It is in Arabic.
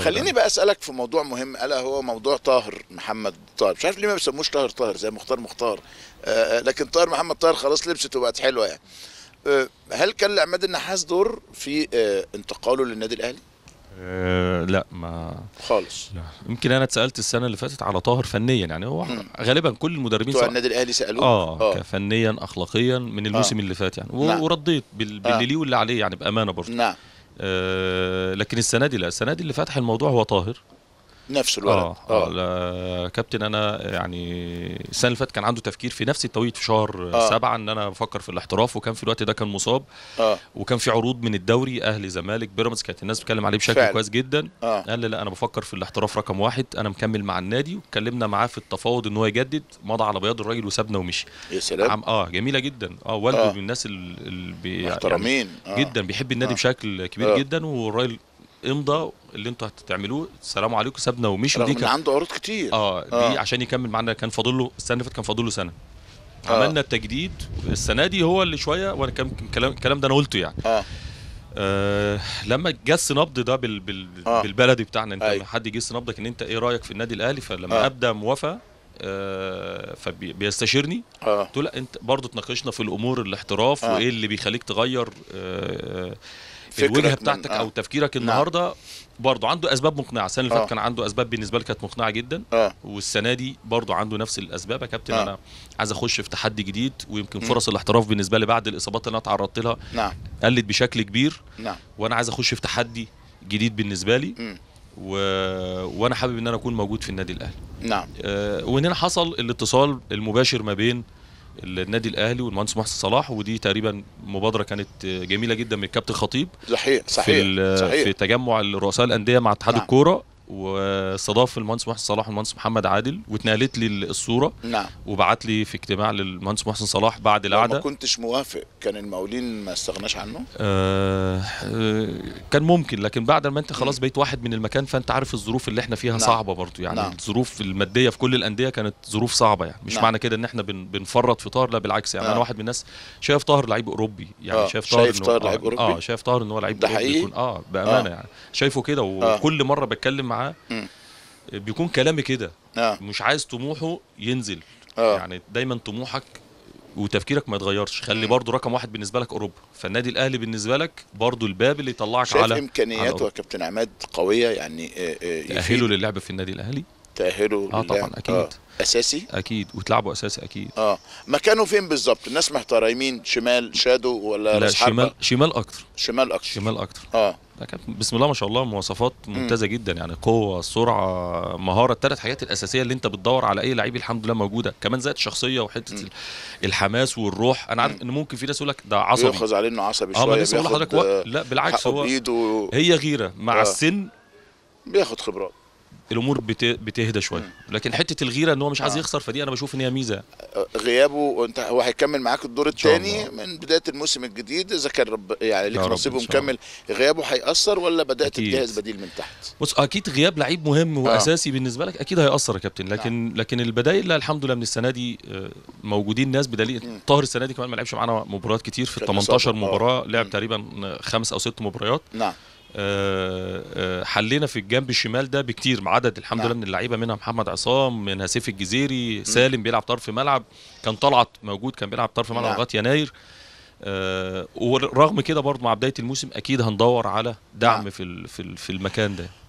خليني بقى اسالك في موضوع مهم الا هو موضوع طاهر محمد طاهر مش عارف ليه ما بيسموش طاهر طاهر زي مختار مختار آه، آه، لكن طاهر محمد طاهر خلاص لبسته وبقت حلوه يعني آه، هل كان لعماد النحاس دور في انتقاله للنادي الاهلي؟ لا ما خالص لا. يمكن انا اتسالت السنه اللي فاتت على طاهر فنيا يعني هو غالبا كل المدربين بتوع النادي الاهلي سالوه اه, آه. فنيا اخلاقيا من الموسم آه. اللي فات يعني نعم. ورديت بال... باللي ليه واللي عليه يعني بامانه برضه نعم آه، لكن السنه دي لا السنه دي اللي فتح الموضوع هو طاهر نفسه الولد اه, آه. آه. كابتن انا يعني السنه اللي فاتت كان عنده تفكير في نفس التوقيت في شهر آه. سبعه ان انا بفكر في الاحتراف وكان في الوقت ده كان مصاب آه. وكان في عروض من الدوري اهلي زمالك بيراميدز كانت الناس بتتكلم عليه بشكل كويس جدا آه. قال لي لا انا بفكر في الاحتراف رقم واحد انا مكمل مع النادي واتكلمنا معاه في التفاوض ان هو يجدد مضى على بياض الراجل وسابنا ومشي يا سلام اه جميله جدا اه والده آه. من الناس اللي بي يعني محترمين يعني آه. جدا بيحب النادي آه. بشكل كبير آه. جدا والراجل امضى اللي انتوا هتعملوه السلام عليكم سابنا ومشي ودي كان عنده عروض كتير اه دي آه. عشان يكمل معانا كان فاضل له السنه اللي فاتت كان فاضل له سنه آه. عملنا التجديد السنه دي هو اللي شويه وانا كلام الكلام ده انا قلته يعني آه. آه لما جس نبض ده بال بال آه. بالبلدي بتاعنا انت أي. حد يجس نبضك ان انت ايه رايك في النادي الاهلي فلما آه. ابدا موافقه آه فبيستشيرني آه. قلت له لا انت برضه تناقشنا في الامور الاحتراف آه. وايه اللي بيخليك تغير آه الوجهه بتاعتك آه. او تفكيرك نعم. النهارده نعم. برضه عنده اسباب مقنعه السنه اللي آه. فاتت كان عنده اسباب بالنسبه لك كانت مقنعه جدا آه. والسنه دي برضه عنده نفس الاسباب يا كابتن آه. انا عايز اخش في تحدي جديد ويمكن م. فرص الاحتراف بالنسبه لي بعد الاصابات اللي انا اتعرضت لها نعم. قلت بشكل كبير نعم. وانا عايز اخش في تحدي جديد بالنسبه لي م. و... وانا حابب ان انا اكون موجود في النادي الاهلي نعم آه وهنا حصل الاتصال المباشر ما بين النادي الاهلي والمهندس محسن صلاح ودي تقريبا مبادره كانت جميله جدا من الكابتن خطيب صحيح صحيح في, صحيح. في تجمع الرؤساء الانديه مع اتحاد نعم. الكوره واستضاف المهندس محسن صلاح والمهندس محمد عادل واتنقلت لي الصوره نعم وبعت لي في اجتماع للمهندس محسن صلاح بعد القعده ما كنتش موافق كان المقاولين ما استغناش عنه آه،, آه كان ممكن لكن بعد ما انت خلاص بقيت واحد من المكان فانت عارف الظروف اللي احنا فيها نعم. صعبه برضو يعني نعم. الظروف الماديه في كل الانديه كانت ظروف صعبه يعني مش نعم. معنى كده ان احنا بن بنفرط في طاهر لا بالعكس يعني نعم. انا واحد من الناس شايف طاهر لعيب اوروبي يعني آه. شايف طاهر شايف طاهر لعيب آه، آه، اوروبي اه شايف طاهر ان هو لعيب اوروبي اه بامانه آه. يعني شايفه كده وكل مره بتكلم معاه بيكون كلامي كده آه. مش عايز طموحه ينزل آه. يعني دايما طموحك وتفكيرك ما يتغيرش خلي برضو رقم واحد بالنسبه لك اوروبا فالنادي الاهلي بالنسبه لك برضو الباب اللي يطلعك على امكانياته يا كابتن عماد قويه يعني يأهله آه، للعب في النادي الاهلي تاهلوا اه طبعا اكيد آه. اساسي اكيد وتلعبوا اساسي اكيد اه مكانه فين بالظبط الناس محتاره يمين شمال شادو ولا لا شمال حربة؟ شمال اكتر شمال اكتر شمال اكتر اه لكن بسم الله ما شاء الله مواصفات ممتازه جدا يعني قوه سرعه مهاره الثلاث حاجات الاساسيه اللي انت بتدور على اي لعيب الحمد لله موجوده كمان زائد الشخصيه وحته م. الحماس والروح انا عارف ان ممكن في ناس يقول لك ده عصبي ياخذ عليه انه عصبي آه، شويه اه ما لسه لحضرتك آه، لا بالعكس هو و... هي غيره مع آه. السن بياخد خبرات الامور بتهدى شويه لكن حته الغيره ان هو مش عايز آه. يخسر فدي انا بشوف ان هي ميزه غيابه وانت هو هيكمل معاك الدور الثاني من بدايه الموسم الجديد اذا كان رب يعني ليك نصيبه مكمل غيابه هياثر ولا بدات تجهز بديل من تحت بص اكيد غياب لعيب مهم آه. واساسي آه. بالنسبه لك اكيد هياثر يا كابتن لكن آه. لكن البدائل الحمد لله من السنه دي آه، موجودين ناس بدليل طاهر السنه دي كمان ما لعبش معانا مباريات كتير في ال 18 مباراه لعب تقريبا خمس او ست مباريات نعم آه، آه، حلينا في الجنب الشمال ده بكتير عدد الحمد لله من نعم. اللعيبه منها محمد عصام منها سيف الجزيري سالم بيلعب طرف ملعب كان طلعت موجود كان بيلعب طرف ملعب نعم. لغايه يناير آه، ورغم كده برضه مع بدايه الموسم اكيد هندور على دعم نعم. في في المكان ده